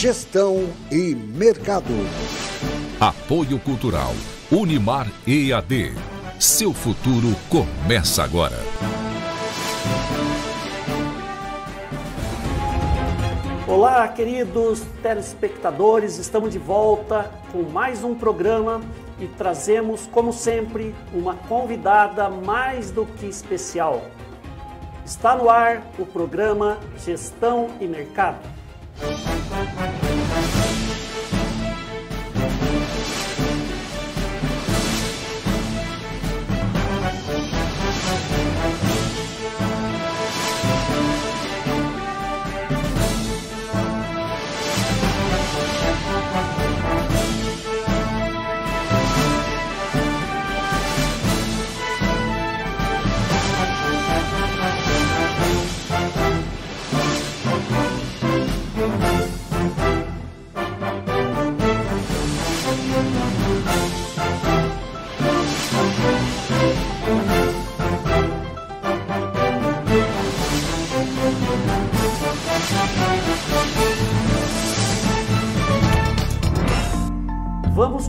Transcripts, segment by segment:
Gestão e mercado. Apoio Cultural. Unimar EAD. Seu futuro começa agora. Olá, queridos telespectadores, estamos de volta com mais um programa e trazemos, como sempre, uma convidada mais do que especial. Está no ar o programa Gestão e Mercado.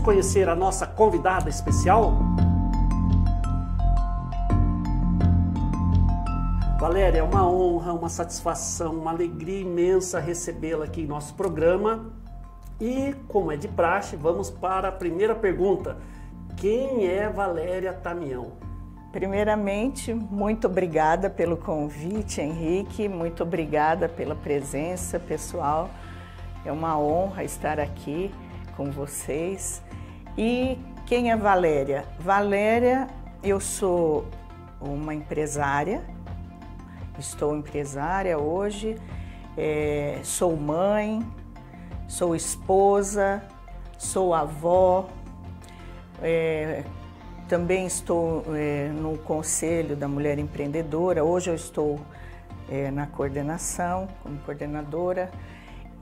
conhecer a nossa convidada especial? Valéria, é uma honra, uma satisfação, uma alegria imensa recebê-la aqui em nosso programa. E, como é de praxe, vamos para a primeira pergunta. Quem é Valéria Tamião? Primeiramente, muito obrigada pelo convite, Henrique. Muito obrigada pela presença, pessoal. É uma honra estar aqui com vocês. E quem é Valéria? Valéria, eu sou uma empresária, estou empresária hoje, é, sou mãe, sou esposa, sou avó, é, também estou é, no Conselho da Mulher Empreendedora, hoje eu estou é, na coordenação, como coordenadora.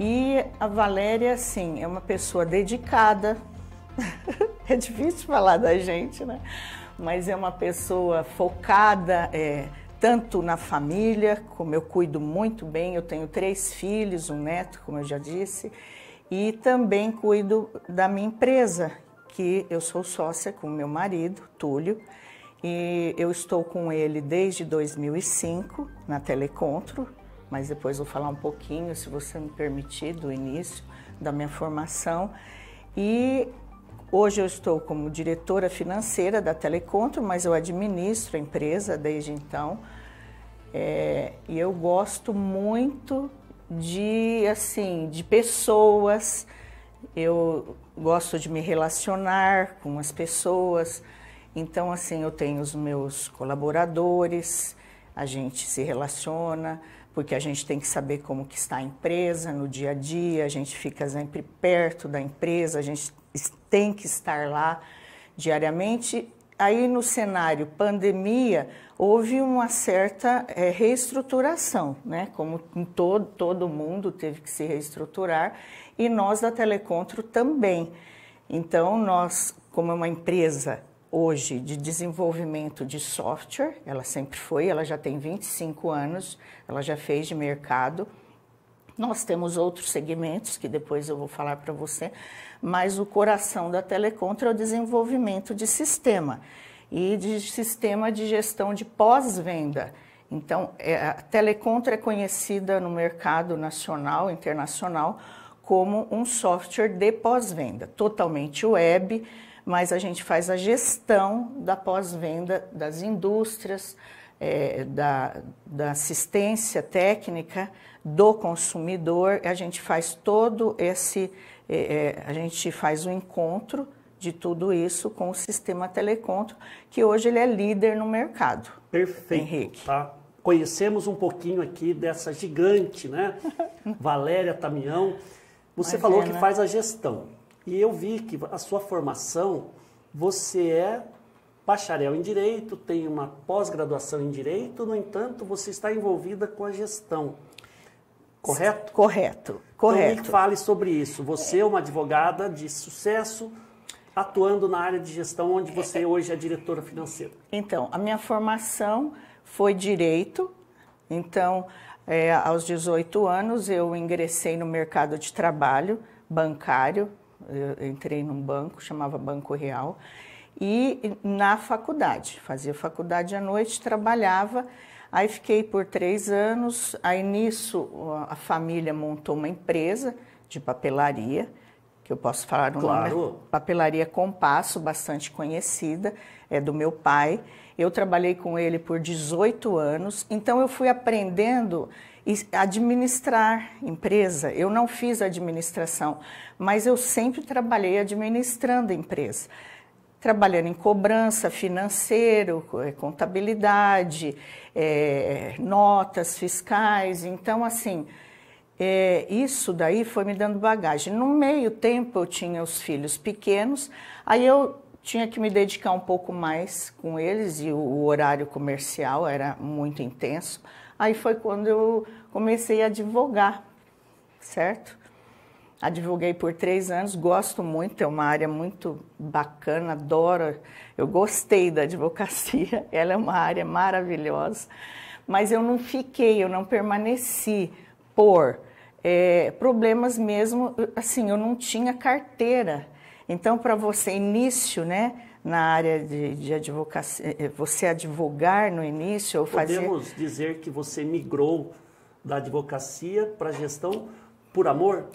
E a Valéria, assim, é uma pessoa dedicada. é difícil falar da gente, né? Mas é uma pessoa focada, é, tanto na família, como eu cuido muito bem, eu tenho três filhos, um neto, como eu já disse, e também cuido da minha empresa, que eu sou sócia com meu marido, Túlio, e eu estou com ele desde 2005 na Telecontro, mas depois vou falar um pouquinho, se você me permitir, do início da minha formação. E hoje eu estou como diretora financeira da Telecontro, mas eu administro a empresa desde então. É, e eu gosto muito de assim de pessoas. Eu gosto de me relacionar com as pessoas. Então assim eu tenho os meus colaboradores, a gente se relaciona, porque a gente tem que saber como que está a empresa no dia a dia, a gente fica sempre perto da empresa, a gente tem que estar lá diariamente. Aí no cenário pandemia houve uma certa é, reestruturação, né? Como em todo todo mundo teve que se reestruturar e nós da Telecontro também. Então nós, como é uma empresa hoje de desenvolvimento de software, ela sempre foi, ela já tem 25 anos, ela já fez de mercado. Nós temos outros segmentos que depois eu vou falar para você, mas o coração da Telecontra é o desenvolvimento de sistema e de sistema de gestão de pós-venda. Então, é, a Telecontra é conhecida no mercado nacional, internacional, como um software de pós-venda, totalmente web, mas a gente faz a gestão da pós-venda das indústrias, é, da, da, assistência técnica do consumidor, a gente faz todo esse, é, é a gente faz o um encontro de tudo isso com o sistema Teleconto, que hoje ele é líder no mercado. Perfeito. Henrique. Tá? Conhecemos um pouquinho aqui dessa gigante, né? Valéria Tamião. Você Imagina. falou é, que né? faz a gestão. E eu vi que a sua formação, você é bacharel em direito, tem uma pós-graduação em direito, no entanto, você está envolvida com a gestão. Correto? Correto. Correto. Então, me fale sobre isso. Você é uma advogada de sucesso, atuando na área de gestão, onde você é, é. hoje é diretora financeira. Então, a minha formação foi direito. Então, é, aos 18 anos, eu ingressei no mercado de trabalho bancário, eu entrei num banco, chamava Banco Real, e na faculdade, fazia faculdade à noite, trabalhava, aí fiquei por três anos, aí nisso a família montou uma empresa de papelaria, que eu posso falar um claro. nome. Papelaria Compasso, bastante conhecida, é do meu pai. Eu trabalhei com ele por 18 anos, então eu fui aprendendo administrar empresa. Eu não fiz administração, mas eu sempre trabalhei administrando empresa. Trabalhando em cobrança, financeiro, eh, contabilidade, é, notas fiscais. Então, assim, é, isso daí foi me dando bagagem. No meio tempo eu tinha os filhos pequenos, aí eu tinha que me dedicar um pouco mais com eles e o, o horário comercial era muito intenso. Aí foi quando eu comecei a advogar, certo? Advoguei por três anos, gosto muito, é uma área muito bacana, adoro. Eu gostei da advocacia, ela é uma área maravilhosa, mas eu não fiquei, eu não permaneci por é, problemas mesmo, assim, eu não tinha carteira. Então, para você, início, né, na área de, de advocacia, é, você advogar no início ou fazer... Podemos dizer que você migrou da advocacia para gestão por amor?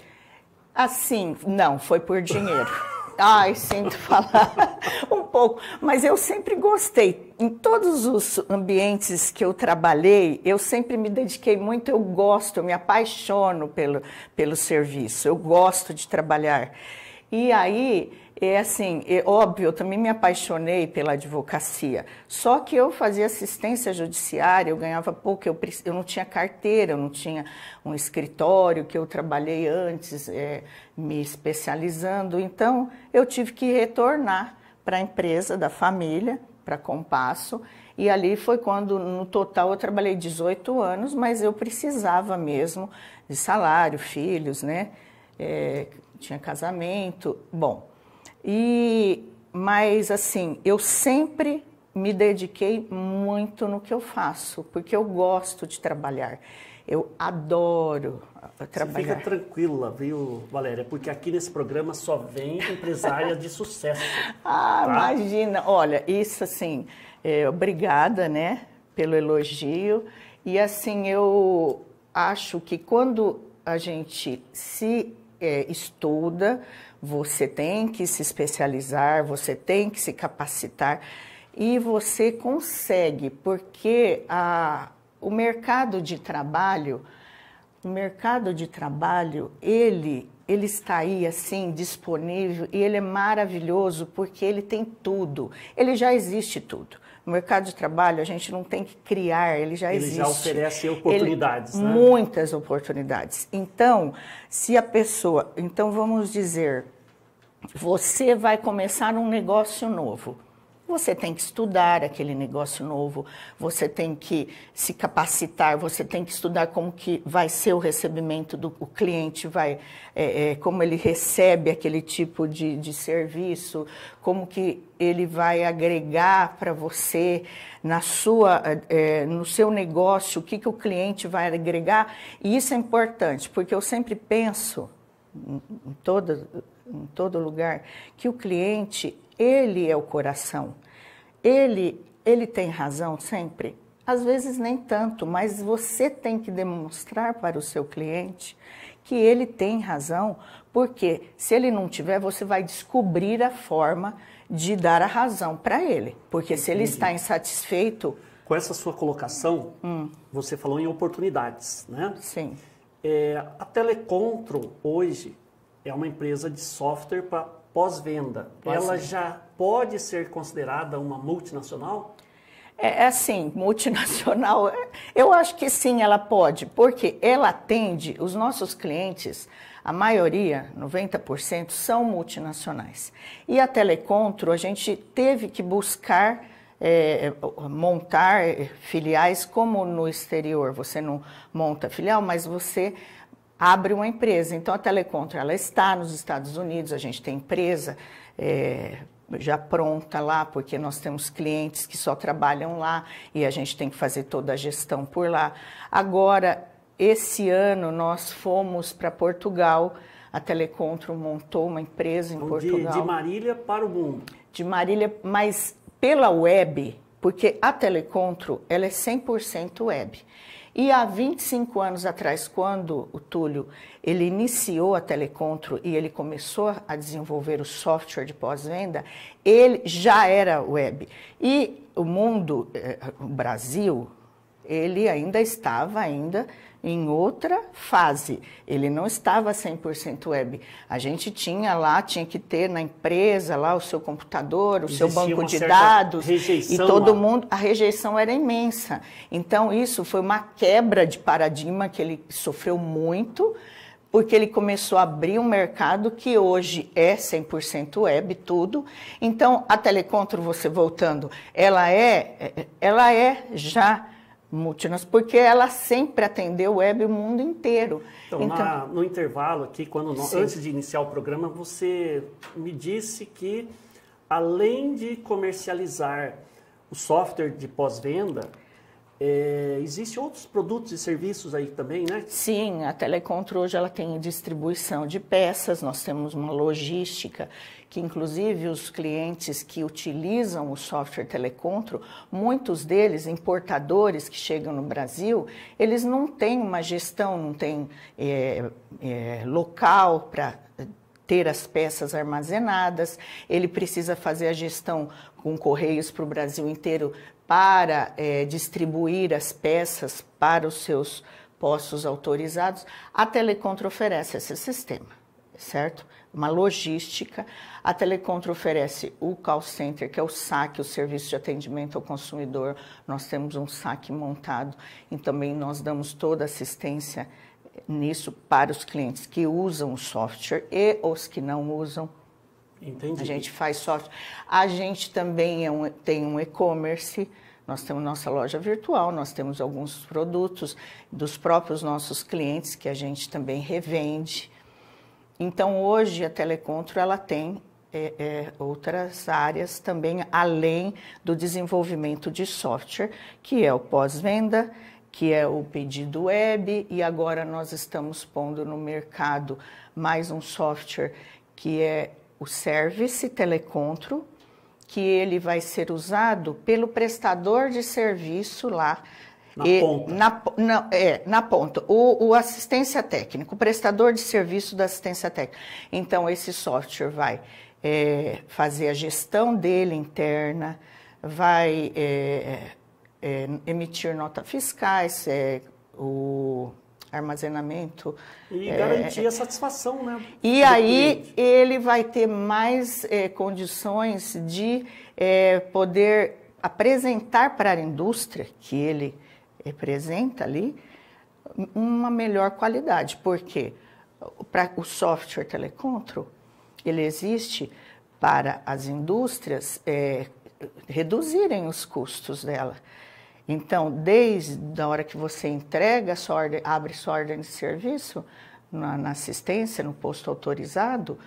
Assim, não, foi por dinheiro. Ai, sinto falar. Um pouco, mas eu sempre gostei. Em todos os ambientes que eu trabalhei, eu sempre me dediquei muito, eu gosto, eu me apaixono pelo, pelo serviço, eu gosto de trabalhar. E aí, é assim, é óbvio, eu também me apaixonei pela advocacia. Só que eu fazia assistência judiciária, eu ganhava pouco, eu, eu não tinha carteira, eu não tinha um escritório que eu trabalhei antes, é, me especializando. Então, eu tive que retornar para a empresa da família, para Compasso, e ali foi quando, no total, eu trabalhei 18 anos, mas eu precisava mesmo de salário, filhos, né? É, tinha casamento, bom. E, mas assim, eu sempre me dediquei muito no que eu faço, porque eu gosto de trabalhar. Eu adoro trabalhar. Você fica tranquila, viu, Valéria? Porque aqui nesse programa só vem empresária de sucesso. Ah, tá? imagina. Olha, isso assim, é, obrigada, né, pelo elogio. E assim, eu acho que quando a gente se é, estuda, você tem que se especializar, você tem que se capacitar e você consegue, porque a, o mercado de trabalho, o mercado de trabalho, ele ele está aí assim disponível e ele é maravilhoso porque ele tem tudo. Ele já existe tudo. mercado de trabalho a gente não tem que criar, ele já ele existe. Ele já oferece oportunidades, ele, né? Muitas oportunidades. Então, se a pessoa, então vamos dizer, você vai começar um negócio novo. Você tem que estudar aquele negócio novo, você tem que se capacitar, você tem que estudar como que vai ser o recebimento do o cliente, vai, é, é, como ele recebe aquele tipo de, de serviço, como que ele vai agregar para você na sua, é, é, no seu negócio, o que, que o cliente vai agregar. E isso é importante, porque eu sempre penso em todas em todo lugar, que o cliente, ele é o coração. Ele, ele tem razão sempre? Às vezes nem tanto, mas você tem que demonstrar para o seu cliente que ele tem razão, porque se ele não tiver, você vai descobrir a forma de dar a razão para ele. Porque Entendi. se ele está insatisfeito. Com essa sua colocação, hum. você falou em oportunidades, né? Sim. É, a Telecontrol hoje é uma empresa de software para pós-venda. Ela já pode ser considerada uma multinacional? É, é assim, multinacional, eu acho que sim, ela pode, porque ela atende os nossos clientes, a maioria, 90%, são multinacionais. E a Telecontro, a gente teve que buscar é, montar filiais como no exterior. Você não monta filial, mas você abre uma empresa. Então a Telecontra ela está nos Estados Unidos, a gente tem empresa é, já pronta lá, porque nós temos clientes que só trabalham lá e a gente tem que fazer toda a gestão por lá. Agora, esse ano nós fomos para Portugal. A Telecontra montou uma empresa em de, Portugal. De Marília para o mundo. De Marília, mas pela web, porque a Telecontro ela é 100% web. E há 25 anos atrás, quando o Túlio ele iniciou a Telecontro e ele começou a desenvolver o software de pós-venda, ele já era web. E o mundo, eh, o Brasil, ele ainda estava ainda em outra fase. Ele não estava 100% web. A gente tinha lá, tinha que ter na empresa lá o seu computador, o Existia seu banco de dados e todo lá. mundo, a rejeição era imensa. Então isso foi uma quebra de paradigma que ele sofreu muito porque ele começou a abrir um mercado que hoje é 100% web tudo. Então, a Telecontro, você voltando, ela é ela é já multinas porque ela sempre atendeu web o mundo inteiro. Então, então na, no intervalo aqui, quando nós, antes de iniciar o programa, você me disse que além de comercializar o software de pós-venda, é, Existem outros produtos e serviços aí também, né? Sim, a Telecontrol hoje ela tem distribuição de peças, nós temos uma logística que inclusive os clientes que utilizam o software telecontro, muitos deles importadores que chegam no Brasil, eles não têm uma gestão, não têm é, é, local para ter as peças armazenadas, ele precisa fazer a gestão com correios para o Brasil inteiro para é, distribuir as peças para os seus postos autorizados. A Telecontro oferece esse sistema certo? Uma logística. A Telecontra oferece o call center, que é o saque, o serviço de atendimento ao consumidor. Nós temos um saque montado e também nós damos toda assistência nisso para os clientes que usam o software e os que não usam. Entendi. A gente faz software. A gente também é um, tem um e-commerce. Nós temos nossa loja virtual, nós temos alguns produtos dos próprios nossos clientes que a gente também revende. Então, hoje, a Telecontro ela tem é, é, outras áreas também, além do desenvolvimento de software, que é o pós-venda, que é o pedido web, e agora nós estamos pondo no mercado mais um software que é o Service Telecontro, que ele vai ser usado pelo prestador de serviço lá na e, ponta. Na, é, na ponta. O, o assistência técnica, o prestador de serviço da assistência técnica. Então, esse software vai é, fazer a gestão dele interna, vai é, é, é emitir notas fiscais, é, o armazenamento. E é, garantir a satisfação, né? E aí cliente. ele vai ter mais condições de poder apresentar para a indústria que ele representa ali, uma melhor qualidade, porque para o software telecontro ele existe para as indústrias é, reduzirem os custos dela. Então, desde a hora que você entrega sua ordem, abre sua ordem de serviço na, na assistência, no posto autorizado,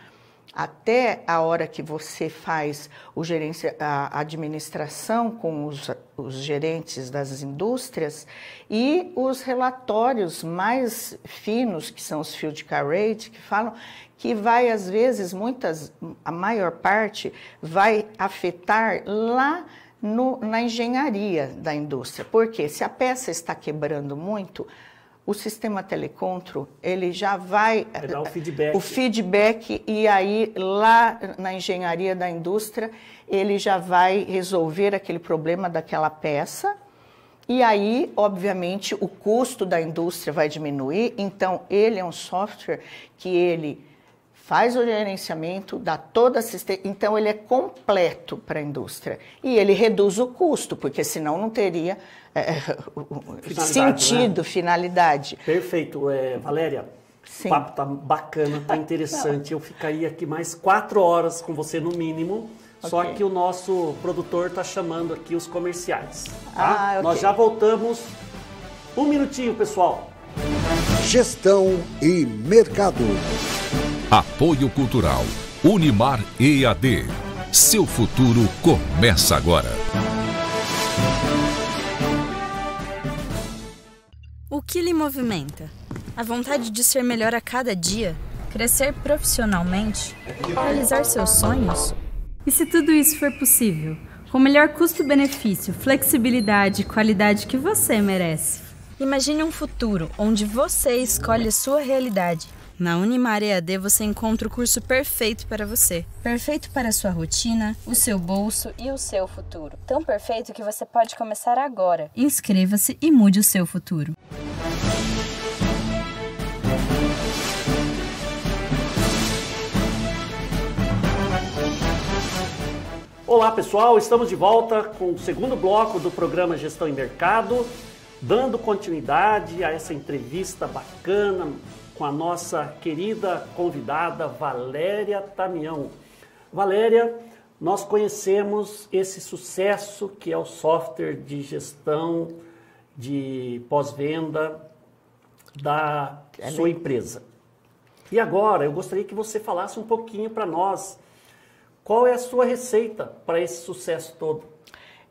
até a hora que você faz o gerência, a administração com os, os gerentes das indústrias e os relatórios mais finos, que são os field car rate, que falam que vai, às vezes, muitas, a maior parte vai afetar lá no, na engenharia da indústria. Porque se a peça está quebrando muito, o sistema telecontro, ele já vai, vai dar o feedback. o feedback e aí lá na engenharia da indústria, ele já vai resolver aquele problema daquela peça. E aí, obviamente, o custo da indústria vai diminuir, então ele é um software que ele faz o gerenciamento, dá toda a assistência. Então, ele é completo para a indústria. E ele reduz o custo, porque senão não teria é, finalidade, né? sentido, né? finalidade. Perfeito. É, Valéria, Sim. o papo tá bacana, tá interessante. Eu ficaria aqui mais quatro horas com você, no mínimo. Okay. Só que o nosso produtor está chamando aqui os comerciais. Tá? Ah, okay. Nós já voltamos. Um minutinho, pessoal. Gestão e mercado. Apoio Cultural. Unimar EAD. Seu futuro começa agora. O que lhe movimenta? A vontade de ser melhor a cada dia? Crescer profissionalmente? Realizar seus sonhos? E se tudo isso for possível, com o melhor custo-benefício, flexibilidade e qualidade que você merece? Imagine um futuro onde você escolhe a sua realidade na Unimar EAD você encontra o curso perfeito para você. Perfeito para a sua rotina, o seu bolso e o seu futuro. Tão perfeito que você pode começar agora. Inscreva-se e mude o seu futuro. Olá pessoal, estamos de volta com o segundo bloco do programa Gestão em Mercado, dando continuidade a essa entrevista bacana, com a nossa querida convidada Valéria Tamião. Valéria, nós conhecemos esse sucesso que é o software de gestão de pós-venda da é sua empresa. E agora, eu gostaria que você falasse um pouquinho para nós qual é a sua receita para esse sucesso todo?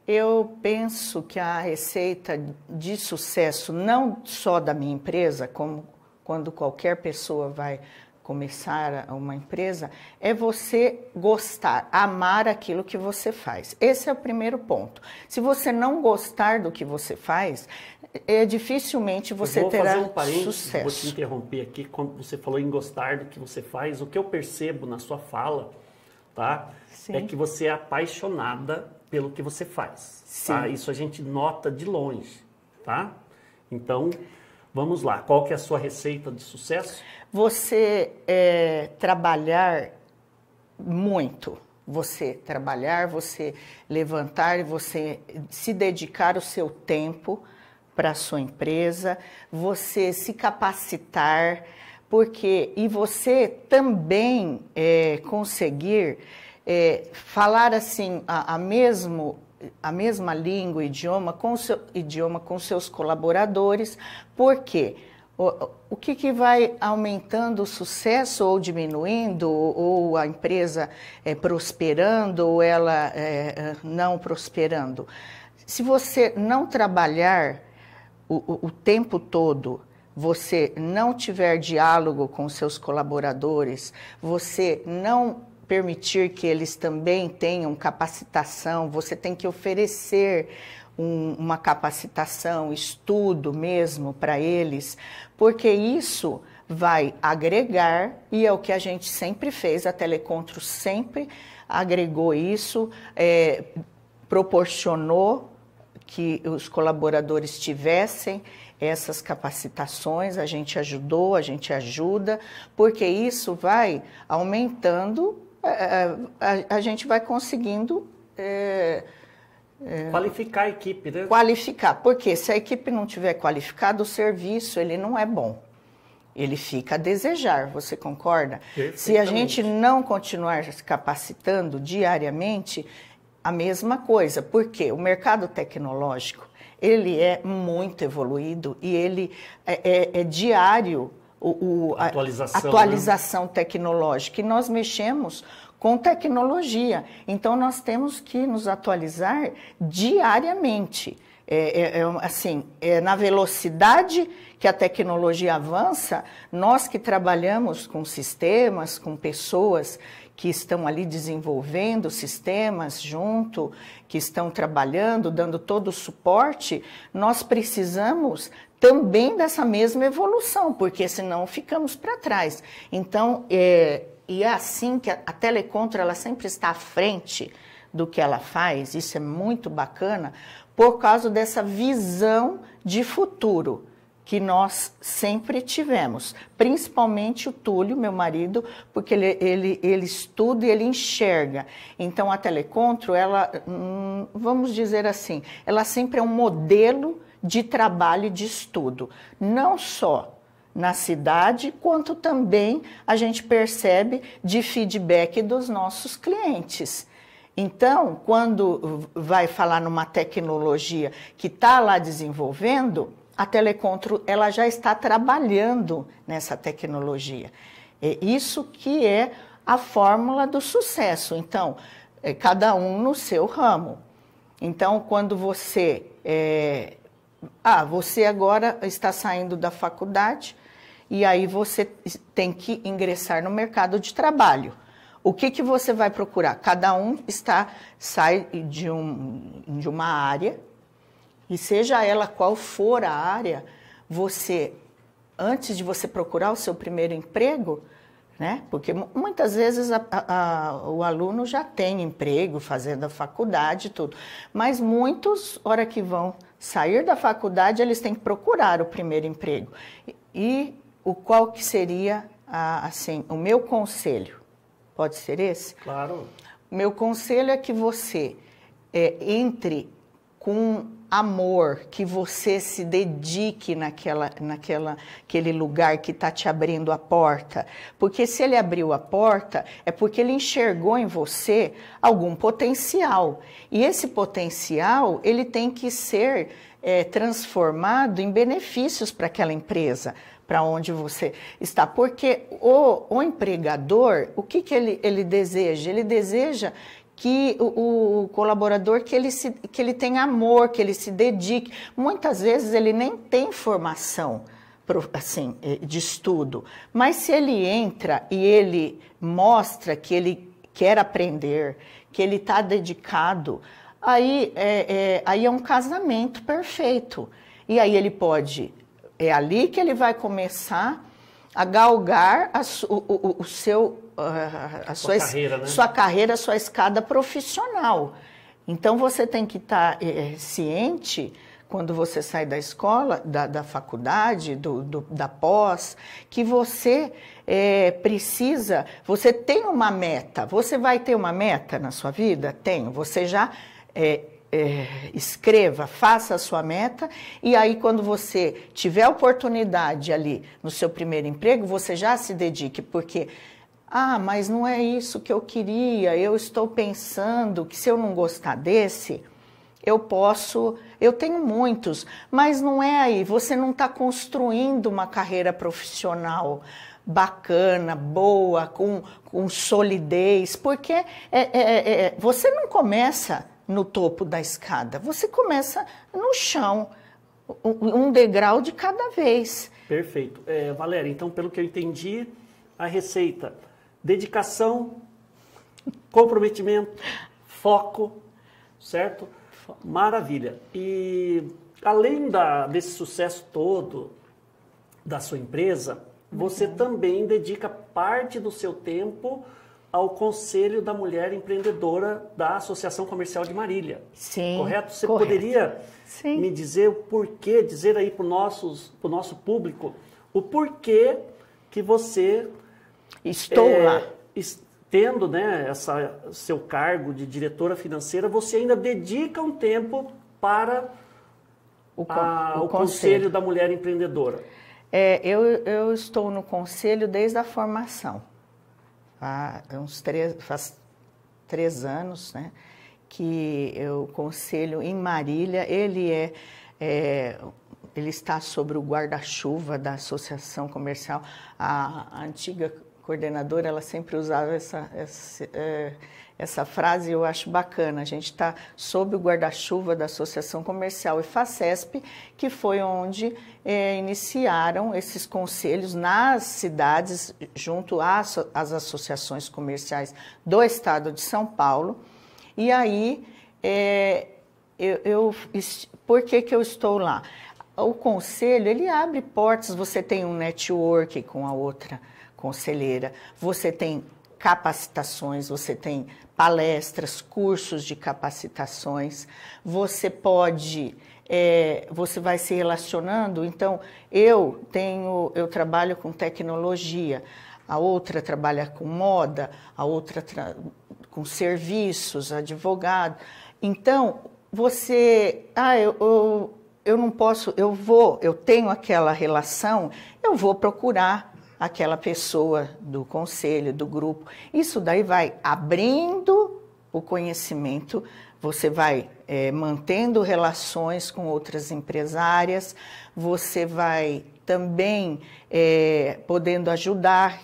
Eu penso que a receita de sucesso, não só da minha empresa, como quando qualquer pessoa vai começar uma empresa, é você gostar, amar aquilo que você faz. Esse é o primeiro ponto. Se você não gostar do que você faz, é, é dificilmente você terá fazer um parênteses, sucesso. Vou te interromper aqui quando você falou em gostar do que você faz. O que eu percebo na sua fala, tá? Sim. É que você é apaixonada pelo que você faz. Tá? Sim. Tá? Isso a gente nota de longe, tá? Então Vamos lá, qual que é a sua receita de sucesso? Você é, trabalhar muito, você trabalhar, você levantar, você se dedicar o seu tempo para a sua empresa, você se capacitar, porque e você também é, conseguir é, falar assim a, a mesmo a mesma língua, idioma com, seu, idioma com seus colaboradores, porque o, o que, que, vai aumentando o sucesso ou diminuindo, ou, ou a empresa é, prosperando ou ela é, não prosperando? Se você não trabalhar o, o, o tempo todo, você não tiver diálogo com seus colaboradores, você não permitir que eles também tenham capacitação, você tem que oferecer um, uma capacitação, estudo mesmo para eles, porque isso vai agregar e é o que a gente sempre fez, a Telecontro sempre agregou isso, é, proporcionou que os colaboradores tivessem essas capacitações, a gente ajudou, a gente ajuda, porque isso vai aumentando é, é, a, a, gente vai conseguindo. É, é, qualificar a equipe, né? Qualificar, porque se a equipe não tiver qualificado, o serviço ele não é bom. Ele fica a desejar, você concorda? Se a gente não continuar se capacitando diariamente, a mesma coisa, porque o mercado tecnológico ele é muito evoluído e ele é, é, é diário o, o a, atualização né? tecnológica. E nós mexemos com tecnologia. Então, nós temos que nos atualizar diariamente. É, é, é assim, é, na velocidade que a tecnologia avança, nós que trabalhamos com sistemas, com pessoas que estão ali desenvolvendo sistemas junto, que estão trabalhando, dando todo o suporte, nós precisamos também dessa mesma evolução, porque senão ficamos para trás. Então, é, e é assim que a, a Telecontra ela sempre está à frente do que ela faz, isso é muito bacana, por causa dessa visão de futuro que nós sempre tivemos, principalmente o Túlio, meu marido, porque ele, ele, ele estuda e ele enxerga. Então a Telecontro, ela, hum, vamos dizer assim, ela sempre é um modelo de trabalho e de estudo, não só na cidade, quanto também a gente percebe de feedback dos nossos clientes. Então, quando vai falar numa tecnologia que está lá desenvolvendo, a Telecontro ela já está trabalhando nessa tecnologia. É isso que é a fórmula do sucesso. Então, é cada um no seu ramo. Então, quando você é, ah, você agora está saindo da faculdade e aí você tem que ingressar no mercado de trabalho. O que, que você vai procurar? Cada um está sai de, um, de uma área e seja ela qual for a área, você antes de você procurar o seu primeiro emprego, né? Porque muitas vezes a, a, o aluno já tem emprego fazendo a faculdade e tudo, mas muitos, hora que vão sair da faculdade, eles têm que procurar o primeiro emprego. E, o qual que seria, a, assim, o meu conselho? Pode ser esse? Claro. O meu conselho é que você é, entre com amor, que você se dedique naquela, naquela, aquele lugar que está te abrindo a porta, porque se ele abriu a porta é porque ele enxergou em você algum potencial e esse potencial ele tem que ser é, transformado em benefícios para aquela empresa, para onde você está. Porque o, o empregador, o que, que ele, ele deseja? Ele deseja que o, o, colaborador que ele, se, que ele tem amor, que ele se dedique. Muitas vezes ele nem tem formação assim eh, de estudo, mas se ele entra e ele mostra que ele quer aprender, que ele está dedicado, aí é, é, aí é um casamento perfeito. E aí ele pode é ali que ele vai começar a galgar a, o, o, o seu, ah, a sua, sua, carreira, né? sua carreira, sua escada profissional. Então você tem que estar tá, é, ciente quando você sai da escola, da, da faculdade, do, do, da pós, que você é, precisa, você tem uma meta. Você vai ter uma meta na sua vida? Tem. Você já é, é, escreva, faça a sua meta, e aí, quando você tiver oportunidade ali no seu primeiro emprego, você já se dedique, porque, ah, mas não é isso que eu queria, eu estou pensando que se eu não gostar desse, eu posso, eu tenho muitos, mas não é aí, você não está construindo uma carreira profissional bacana, boa, com, com solidez, porque é, é, é, é você não começa no topo da escada, você começa no chão, um degrau de cada vez. Perfeito. É, Valéria, então, pelo que eu entendi, a receita: dedicação, comprometimento, foco, certo? Maravilha. E além da, desse sucesso todo da sua empresa, você uhum. também dedica parte do seu tempo ao Conselho da Mulher Empreendedora da Associação Comercial de Marília. Sim. Correto? Você correto. poderia Sim. me dizer o porquê, dizer aí para o nosso público o porquê que você. Estou é, lá. Tendo né, essa, seu cargo de diretora financeira, você ainda dedica um tempo para o, con a, o, o conselho. conselho da Mulher Empreendedora. É, eu, eu estou no conselho desde a formação há uns três, faz três anos, né? Que eu conselho em Marília, ele é, é ele está sobre o guarda-chuva da Associação Comercial, a, a antiga coordenadora, ela sempre usava essa, essa, é, essa frase, eu acho bacana. A gente está sob o guarda-chuva da Associação Comercial e FACESP, que foi onde é, iniciaram esses conselhos nas cidades, junto às, às associações comerciais do estado de São Paulo. E aí, é, eu, eu, por que, que eu estou lá? O conselho, ele abre portas, você tem um network com a outra conselheira, você tem capacitações, você tem palestras, cursos de capacitações, você pode, é, você vai se relacionando. Então, eu tenho, eu trabalho com tecnologia, a outra trabalha com moda, a outra com serviços, advogado. Então, você, ah, eu, eu eu não posso, eu vou, eu tenho aquela relação, eu vou procurar aquela pessoa do conselho, do grupo. Isso daí vai abrindo o conhecimento, você vai é, mantendo relações com outras empresárias, você vai também é, podendo ajudar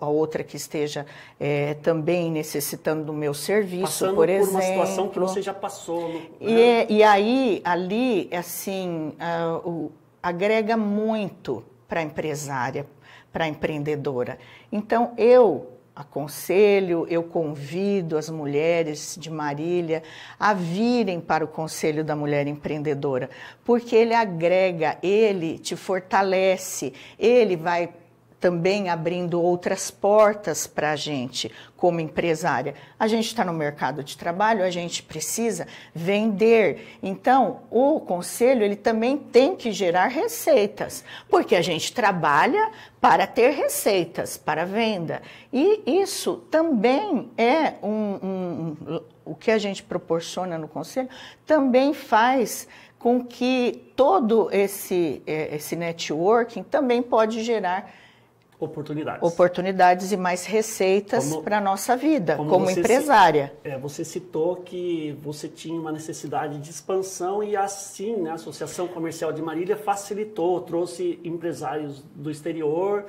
a outra que esteja é, também necessitando do meu serviço, Passando por, por exemplo. uma situação que você já passou. Né? E, é, e aí, ali, assim, ah, o, agrega muito para a empresária, para empreendedora. Então eu aconselho, eu convido as mulheres de Marília a virem para o Conselho da Mulher Empreendedora, porque ele agrega, ele te fortalece, ele vai também abrindo outras portas para a gente como empresária. A gente está no mercado de trabalho, a gente precisa vender. Então, o conselho ele também tem que gerar receitas, porque a gente trabalha para ter receitas para venda. E isso também é um, um, um o que a gente proporciona no conselho também faz com que todo esse, eh, esse networking também pode gerar oportunidades. Oportunidades e mais receitas para a nossa vida, como, como empresária. É, você citou que você tinha uma necessidade de expansão e assim né, a Associação Comercial de Marília facilitou, trouxe empresários do exterior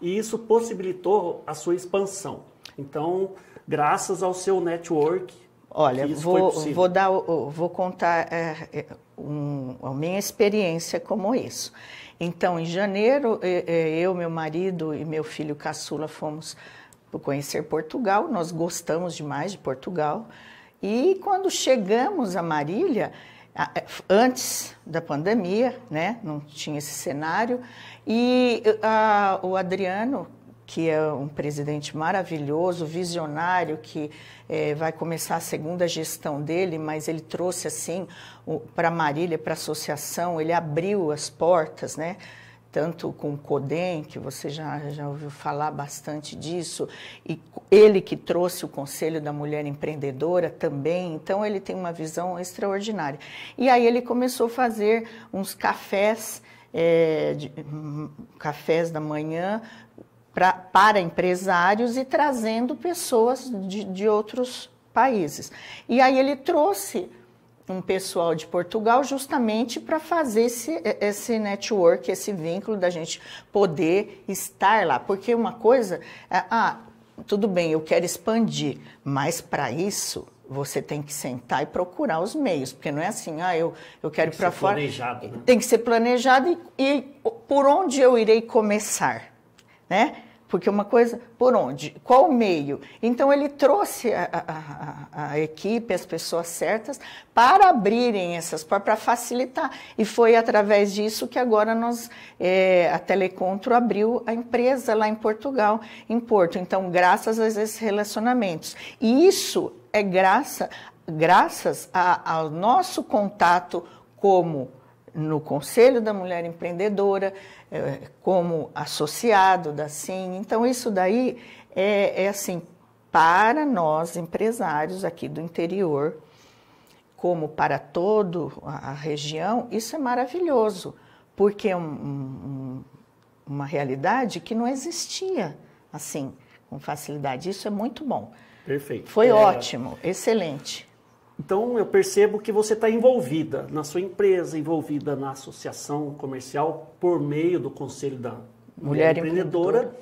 e isso possibilitou a sua expansão. Então, graças ao seu network. Olha, vou, vou, dar, vou contar é, é, um, a minha experiência como isso. Então, em janeiro, eu, meu marido e meu filho caçula fomos conhecer Portugal. Nós gostamos demais de Portugal. E quando chegamos a Marília, é, antes da pandemia, né, não tinha esse cenário, e a, o Adriano, que é um presidente maravilhoso, visionário, que é, vai começar a segunda gestão dele, mas ele trouxe assim para Marília, para a associação, ele abriu as portas, né? tanto com o CODEM, que você já, já ouviu falar bastante disso, e ele que trouxe o Conselho da Mulher Empreendedora também, então ele tem uma visão extraordinária. E aí ele começou a fazer uns cafés, é, de, um, hum, cafés da manhã, pra, para empresários e trazendo pessoas de, de outros países. E aí ele trouxe um pessoal de Portugal justamente para fazer esse, esse network, esse vínculo da gente poder estar lá. Porque uma coisa, é, ah, tudo bem, eu quero expandir, mas para isso você tem que sentar e procurar os meios, porque não é assim, ah, eu, eu quero ir para fora. Planejado, né? Tem que ser planejado e por onde eu irei começar? né? Porque uma coisa, por onde? Qual o meio? Então, ele trouxe a, a, a equipe, as pessoas certas, para abrirem essas portas, para facilitar. E foi através disso que agora nós, é, a Telecontro abriu a empresa lá em Portugal, em Porto. Então, graças a esses relacionamentos. E isso é graça, graças ao nosso contato como no Conselho da Mulher Empreendedora, eh, como associado da SIM. Então, isso daí é, é, assim, para nós empresários aqui do interior, como para toda a região, isso é maravilhoso, porque é um, um, uma realidade que não existia assim, com facilidade. Isso é muito bom. Perfeito. Foi é... ótimo, excelente. Então eu percebo que você está envolvida na sua empresa, envolvida na associação comercial por meio do Conselho da Mulher, empreendedora, empreendedora,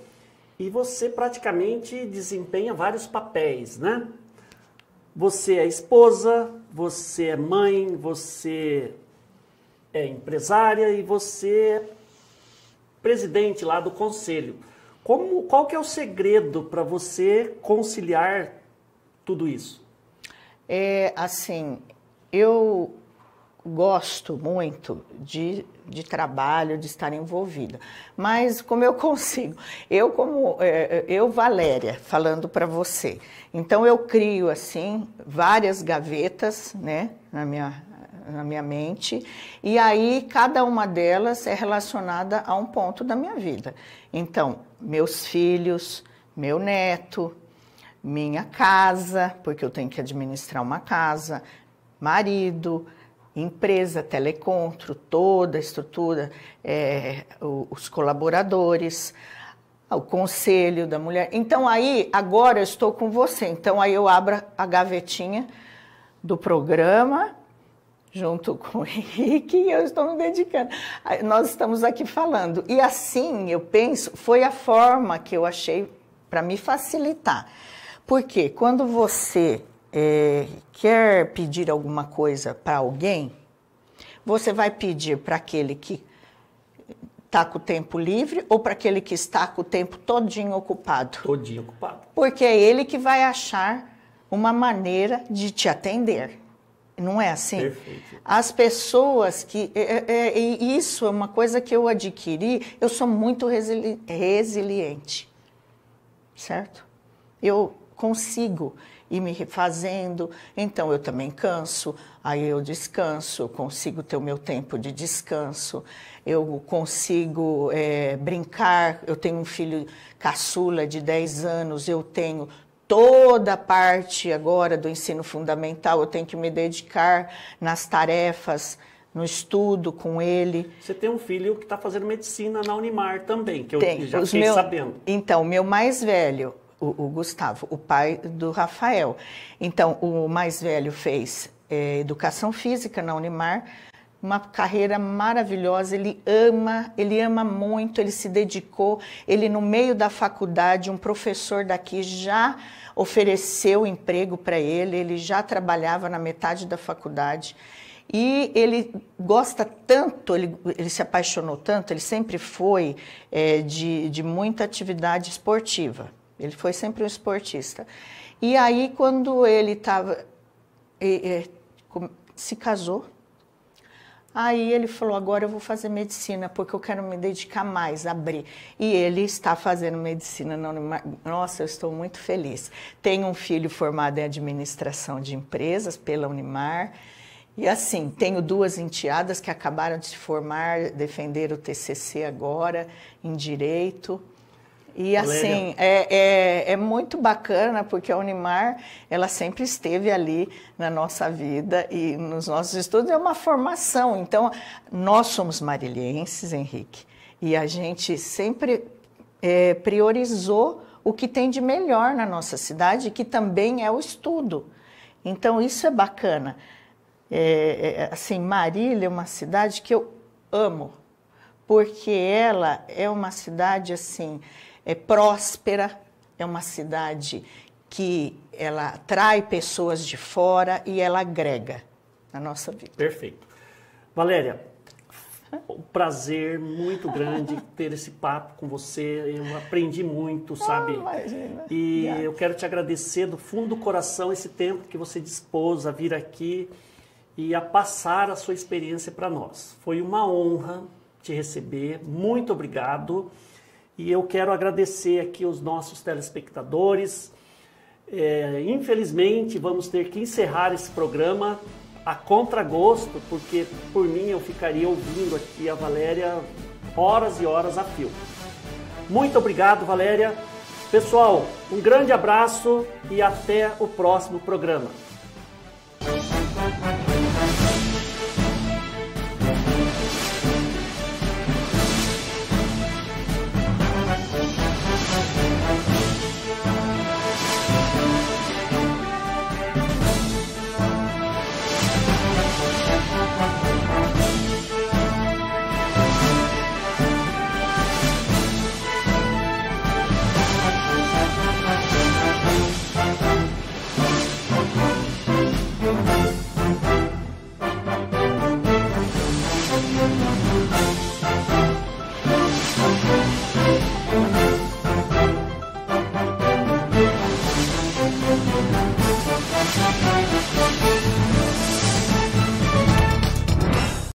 e você praticamente desempenha vários papéis, né? Você é esposa, você é mãe, você é empresária e você é presidente lá do conselho. Como, qual que é o segredo para você conciliar tudo isso? É, assim, eu gosto muito de, de trabalho, de estar envolvida. Mas como eu consigo? Eu como é, é, eu Valéria falando para você. Então eu crio assim várias gavetas, né, na minha na minha mente, e aí cada uma delas é relacionada a um ponto da minha vida. Então, meus filhos, meu neto, minha casa, porque eu tenho que administrar uma casa, marido, empresa, telecontro, toda a estrutura, é, os colaboradores, o conselho da mulher. Então aí, agora eu estou com você. Então aí eu abro a gavetinha do programa junto com o Henrique e eu estou me dedicando. Nós estamos aqui falando. E assim, eu penso, foi a forma que eu achei para me facilitar. Porque quando você é, quer pedir alguma coisa para alguém, você vai pedir para aquele que está com o tempo livre ou para aquele que está com o tempo todinho ocupado? Todinho ocupado. Porque é ele que vai achar uma maneira de te atender. Não é assim? Perfeito. As pessoas que. É, é, é isso é uma coisa que eu adquiri. Eu sou muito resili resiliente. Certo? Eu consigo ir me refazendo. Então eu também canso, aí eu descanso, eu consigo ter o meu tempo de descanso, eu consigo é, brincar. Eu tenho um filho caçula de 10 anos, eu tenho toda a parte agora do ensino fundamental, eu tenho que me dedicar nas tarefas no estudo com ele. Você tem um filho que está fazendo medicina na Unimar também, que eu já Os fiquei meu... sabendo. Então, meu mais velho, o, o Gustavo, o pai do Rafael. Então, o mais velho fez é, educação física na Unimar, uma carreira maravilhosa, ele ama, ele ama muito, ele se dedicou, ele no meio da faculdade, um professor daqui já ofereceu emprego para ele, ele já trabalhava na metade da faculdade. E ele gosta tanto, ele, ele se apaixonou tanto, ele sempre foi é, de, de muita atividade esportiva. Ele foi sempre um esportista. E aí, quando ele estava. Se casou, Aí ele falou: agora eu vou fazer medicina, porque eu quero me dedicar mais, abrir. E ele está fazendo medicina na Unimar. Nossa, eu estou muito feliz. Tem um filho formado em administração de empresas pela Unimar. E assim, tenho duas enteadas que acabaram de se formar, defender o TCC agora em direito. E assim, é, é, é, muito bacana porque a Unimar, ela sempre esteve ali na nossa vida e nos nossos estudos, é uma formação. Então, nós somos marilhenses, Henrique, e a gente sempre é, priorizou o que tem de melhor na nossa cidade, que também é o estudo. Então, isso é bacana. É, é, é assim, Marília é uma cidade que eu amo, porque ela é uma cidade assim é próspera, é uma cidade que ela atrai pessoas de fora e ela agrega na nossa vida. Perfeito. Valéria, um prazer muito grande ter esse papo com você. Eu aprendi muito, ah, sabe? Ah, imagina. E Obrigada. eu quero te agradecer do fundo do coração esse tempo que você dispôs a vir aqui e a passar a sua experiência para nós. Foi uma honra te receber. Muito obrigado. E eu quero agradecer aqui os nossos telespectadores. É, infelizmente, vamos ter que encerrar esse programa a contragosto, porque por mim eu ficaria ouvindo aqui a Valéria horas e horas a fio. Muito obrigado, Valéria. Pessoal, um grande abraço e até o próximo programa.